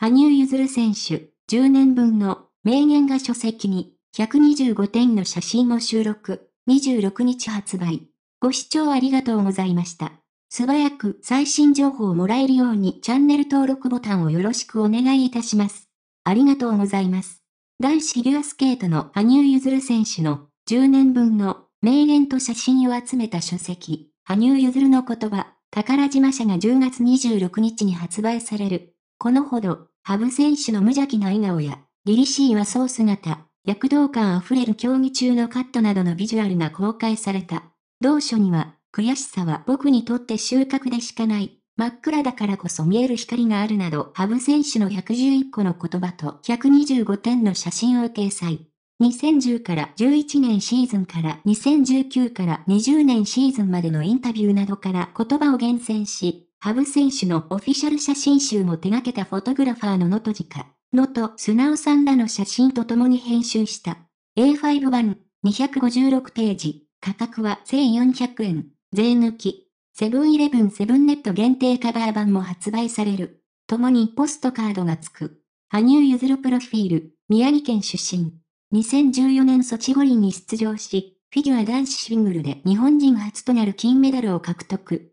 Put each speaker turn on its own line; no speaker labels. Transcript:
羽生結弦選手、10年分の名言が書籍に、125点の写真を収録、26日発売。ご視聴ありがとうございました。素早く最新情報をもらえるようにチャンネル登録ボタンをよろしくお願いいたします。ありがとうございます。男子フィギュアスケートの羽生結弦選手の10年分の名言と写真を集めた書籍、羽生結弦の言葉、宝島社が10月26日に発売される。このほど、ハブ選手の無邪気な笑顔や、凛々しい和装姿、躍動感あふれる競技中のカットなどのビジュアルが公開された。同書には、悔しさは僕にとって収穫でしかない。真っ暗だからこそ見える光があるなど、ハブ選手の111個の言葉と125点の写真を掲載。2010から11年シーズンから2019から20年シーズンまでのインタビューなどから言葉を厳選し、ハブ選手のオフィシャル写真集も手掛けたフォトグラファーの能登直、野戸素直さんらの写真と共に編集した A5 版256ページ、価格は1400円、税抜き。セブンイレブンセブンネット限定カバー版も発売される。共にポストカードが付く。羽生結弦プロフィール、宮城県出身。2014年ソチ五輪に出場し、フィギュア男子シングルで日本人初となる金メダルを獲得。